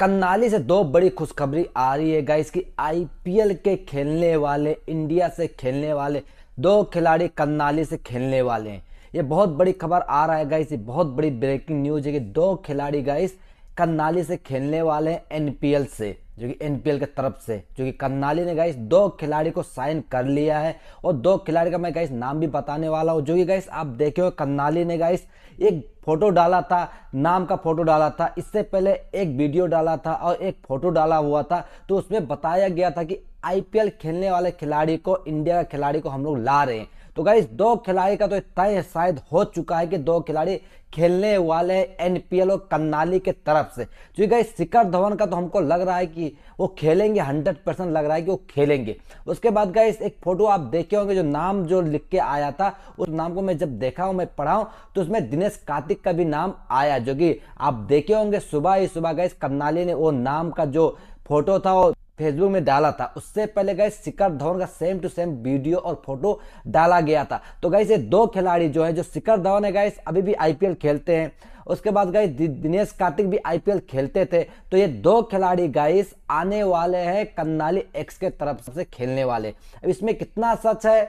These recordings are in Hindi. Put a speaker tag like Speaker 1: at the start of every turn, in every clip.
Speaker 1: कन्नाली से दो बड़ी खुशखबरी आ रही है गाइस कि आईपीएल के खेलने वाले इंडिया से खेलने वाले दो खिलाड़ी कन्नाली से खेलने वाले हैं ये बहुत बड़ी खबर आ रहा है गाइस ये बहुत बड़ी ब्रेकिंग न्यूज है कि दो खिलाड़ी गाइस कन्नाली से खेलने वाले हैं एनपीएल से जो कि एल की तरफ से जो कि कन्नाली ने गाइस दो खिलाड़ी को साइन कर लिया है और दो खिलाड़ी का मैं गाइस नाम भी बताने वाला हूँ जो कि गाइस आप देखे हो कन्नाली ने गाइस एक फोटो डाला था नाम का फोटो डाला था इससे पहले एक वीडियो डाला था और एक फोटो डाला हुआ था तो उसमें बताया गया था कि आईपीएल खेलने वाले खिलाड़ी को इंडिया का खिलाड़ी को हम लोग ला रहे हैं तो गाइज दो खिलाड़ी का तो तय शायद हो चुका है कि दो खिलाड़ी खेलने वाले एनपीएल और कन्नाली के तरफ से क्योंकि तो गाइज शिखर धवन का तो हमको लग रहा है कि वो खेलेंगे हंड्रेड परसेंट लग रहा है कि वो खेलेंगे उसके बाद गाइज एक फोटो आप देखे होंगे जो नाम जो लिख के आया था उस नाम को मैं जब देखा हूँ मैं पढ़ा हूँ तो उसमें दिनेश कार्तिक का भी नाम आया जो कि आप देखे होंगे सुबह ही सुबह गाइज कन्नाली ने वो नाम का जो फोटो था वो फेसबुक में डाला था उससे पहले गए शिखर धवन का सेम टू सेम वीडियो और फोटो डाला गया था तो गई दो खिलाड़ी जो है जो शिखर धवन है गए अभी भी आईपीएल खेलते हैं उसके बाद गए दिनेश कार्तिक भी आईपीएल खेलते थे तो ये दो खिलाड़ी गाइस आने वाले हैं कन्नाली एक्स के तरफ से खेलने वाले अब इसमें कितना सच है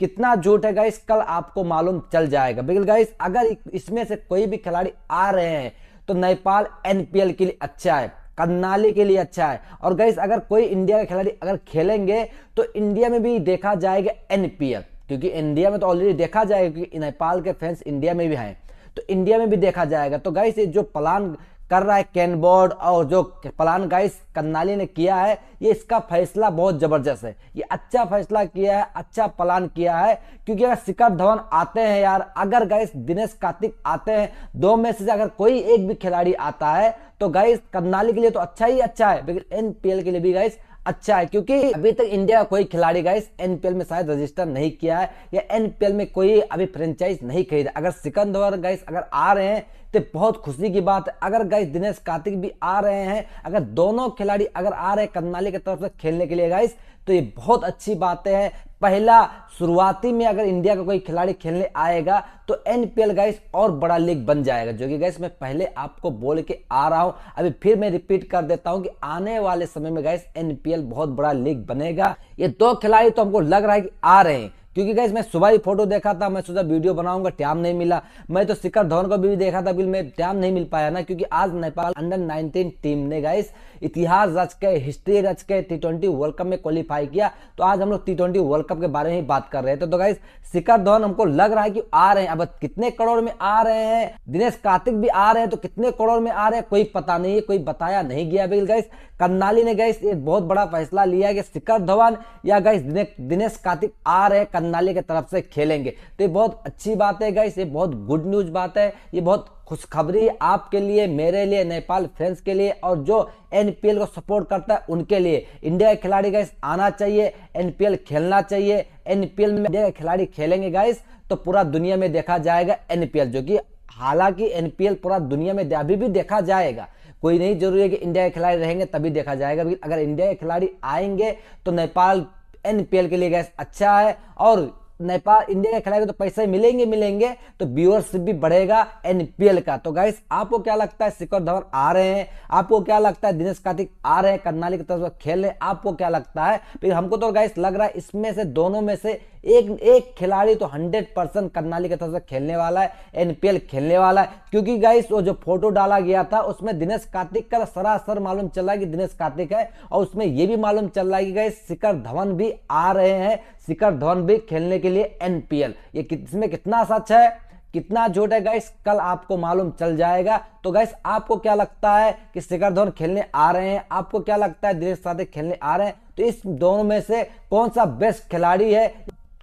Speaker 1: कितना झूठ है गाइस कल आपको मालूम चल जाएगा बिल्कुल गाइस अगर इसमें से कोई भी खिलाड़ी आ रहे हैं तो नेपाल एनपीएल के लिए अच्छा है कन्नाली के लिए अच्छा है और गैस अगर कोई इंडिया के खिलाड़ी अगर खेलेंगे तो इंडिया में भी देखा जाएगा एनपीएल क्योंकि इंडिया में तो ऑलरेडी देखा जाएगा क्योंकि नेपाल के फैंस इंडिया में भी हैं तो इंडिया में भी देखा जाएगा तो गैस ये जो प्लान कर रहा है कैन बोर्ड और जो प्लान गाइस कन्नाली ने किया है ये इसका फैसला बहुत ज़बरदस्त है ये अच्छा फैसला किया है अच्छा प्लान किया है क्योंकि अगर शिखर धवन आते हैं यार अगर गाइस दिनेश कार्तिक आते हैं दो में से अगर कोई एक भी खिलाड़ी आता है तो गाइस कन्नाली के लिए तो अच्छा ही अच्छा है लेकिन एन के लिए भी गाइस अच्छा है क्योंकि अभी तक इंडिया का कोई खिलाड़ी गाइस एनपीएल में शायद रजिस्टर नहीं किया है या एनपीएल में कोई अभी फ्रेंचाइज नहीं खरीदा अगर सिकंदर गाइस अगर आ रहे हैं तो बहुत खुशी की बात है अगर गाइस दिनेश कार्तिक भी आ रहे हैं अगर दोनों खिलाड़ी अगर आ रहे हैं कर्नाली की तरफ से खेलने के लिए गाइस तो ये बहुत अच्छी बातें हैं पहला शुरुआती में अगर इंडिया का कोई खिलाड़ी खेलने आएगा तो एनपीएल गाइस गैस और बड़ा लीग बन जाएगा जो कि गैस मैं पहले आपको बोल के आ रहा हूं अभी फिर मैं रिपीट कर देता हूं कि आने वाले समय में गैस एनपीएल बहुत बड़ा लीग बनेगा ये दो खिलाड़ी तो हमको लग रहा है कि आ रहे हैं क्योंकि गाइज मैं सुबह ही फोटो देखा था मैं सोचा वीडियो बनाऊंगा टाइम नहीं मिला मैं तो शिखर धवन को भी देखा था बिल मैं टाइम नहीं मिल पाया ना क्योंकि आज नेपाल अंडर 19 टीम ने गाइस इतिहास रच के हिस्ट्री रच के टी ट्वेंटी वर्ल्ड कप में क्वालिफाई किया तो आज हम लोग टी ट्वेंटी वर्ल्ड कप के बारे में बात कर रहे थे तो गैस तो शिखर धवन हमको लग रहा है कि आ रहे हैं अब कितने करोड़ में आ रहे हैं दिनेश कार्तिक भी आ रहे हैं तो कितने करोड़ में आ रहे हैं कोई पता नहीं है कोई बताया नहीं गया बिल गैस कर्नाली ने गाइस एक बहुत बड़ा फैसला लिया कि शिखर धवन या गाइस दिनेश कार्तिक आ रहे हैं खन्नाले की तरफ से खेलेंगे तो ये बहुत अच्छी बात है गाइस ये बहुत गुड न्यूज बात है ये बहुत खुशखबरी आपके लिए मेरे लिए नेपाल फ्रेंड्स के लिए और जो एनपीएल को सपोर्ट करता है उनके लिए इंडिया के खिलाड़ी गाइस आना चाहिए एनपीएल खेलना चाहिए एनपीएल में इंडिया के खिलाड़ी खेलेंगे गाइस तो पूरा दुनिया में देखा जाएगा एनपीएल जो कि हालांकि एनपीएल पूरा दुनिया में अभी भी देखा जाएगा कोई नहीं जरूरी है कि इंडिया के खिलाड़ी रहेंगे तभी देखा जाएगा अगर इंडिया के खिलाड़ी आएंगे तो नेपाल एनपीएल के लिए गैस अच्छा है और नेपाल इंडिया के खिलाड़ी तो पैसे मिलेंगे मिलेंगे तो व्यूअरशिप भी बढ़ेगा एनपीएल का तो गाइस आपको क्या लगता है शिखर धवन आ रहे हैं आपको क्या लगता है दिनेश कार्तिक आ रहे हैं कर्नाली की तरफ से खेल रहे हैं आपको क्या लगता है फिर हमको तो गाइस लग रहा है इसमें से दोनों में से एक एक खिलाड़ी तो 100 परसेंट कर्नाली के तरफ से खेलने वाला है एनपीएल खेलने वाला है क्योंकि गाइस वो जो फोटो डाला गया था उसमें दिनेश कार्तिक का सरासर मालूम चल रहा है कि दिनेश कार्तिक है और उसमें ये भी मालूम चल रहा है कि गाइस शिखर धवन भी आ रहे हैं शिखर धवन भी खेलने के लिए एनपीएल ये इसमें कितना सच है कितना झूठ है गाइस कल आपको मालूम चल जाएगा तो गाइस आपको क्या लगता है कि शिखर धवन खेलने आ रहे हैं आपको क्या लगता है दिनेश कार्तिक खेलने आ रहे हैं तो इस दोनों में से कौन सा बेस्ट खिलाड़ी है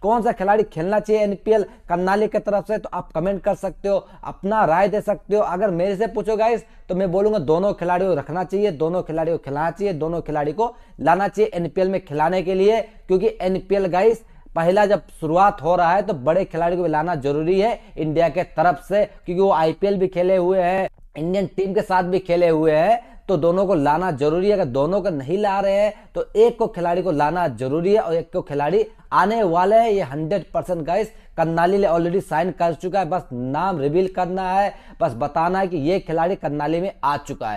Speaker 1: कौन सा खिलाड़ी खेलना चाहिए एनपीएल कन्नाली की तरफ से तो आप कमेंट कर सकते हो अपना राय दे सकते हो अगर मेरे से पूछो गाइस तो मैं बोलूंगा दोनों खिलाड़ियों को रखना चाहिए दोनों खिलाड़ियों को खिलाना चाहिए दोनों खिलाड़ी को लाना चाहिए एनपीएल में खिलाने के लिए क्योंकि एनपीएल गाइस पहला जब शुरुआत हो रहा है तो बड़े खिलाड़ी को लाना जरूरी है इंडिया के तरफ से क्योंकि वो आईपीएल भी खेले हुए हैं इंडियन टीम के साथ भी खेले हुए हैं तो दोनों को लाना जरूरी है अगर दोनों को नहीं ला रहे हैं तो एक को खिलाड़ी को लाना जरूरी है और एक को खिलाड़ी आने वाले हैं ये हंड्रेड परसेंट गाइस कन्नाली ने ऑलरेडी साइन कर चुका है बस नाम रिवील करना है बस बताना है कि ये खिलाड़ी कन्नाली में आ चुका है